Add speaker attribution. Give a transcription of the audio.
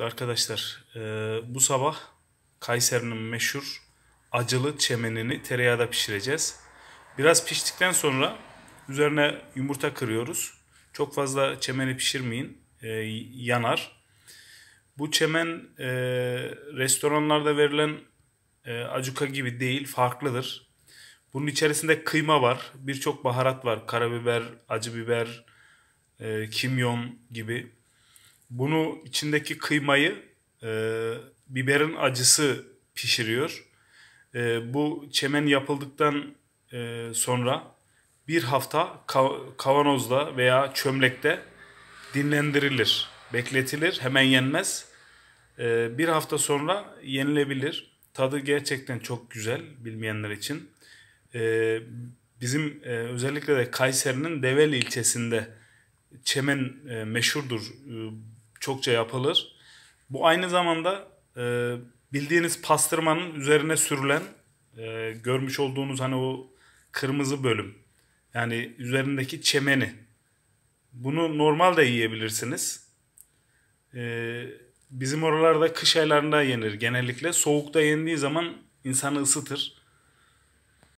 Speaker 1: Arkadaşlar e, bu sabah Kayseri'nin meşhur acılı çemenini tereyağda pişireceğiz. Biraz piştikten sonra üzerine yumurta kırıyoruz. Çok fazla çemeni pişirmeyin e, yanar. Bu çemen e, restoranlarda verilen e, acuka gibi değil farklıdır. Bunun içerisinde kıyma var, birçok baharat var. Karabiber, acı biber, e, kimyon gibi bunu içindeki kıymayı e, biberin acısı pişiriyor. E, bu çemen yapıldıktan e, sonra bir hafta kav- kavanozda veya çömlekte dinlendirilir, bekletilir, hemen yenmez. E, bir hafta sonra yenilebilir. Tadı gerçekten çok güzel bilmeyenler için. E, bizim e, özellikle de Kayseri'nin Develi ilçesinde çemen e, meşhurdur. E, çokça yapılır. Bu aynı zamanda e, bildiğiniz pastırmanın üzerine sürülen e, görmüş olduğunuz hani o kırmızı bölüm. Yani üzerindeki çemeni. Bunu normal de yiyebilirsiniz. E, bizim oralarda kış aylarında yenir genellikle. Soğukta yendiği zaman insanı ısıtır.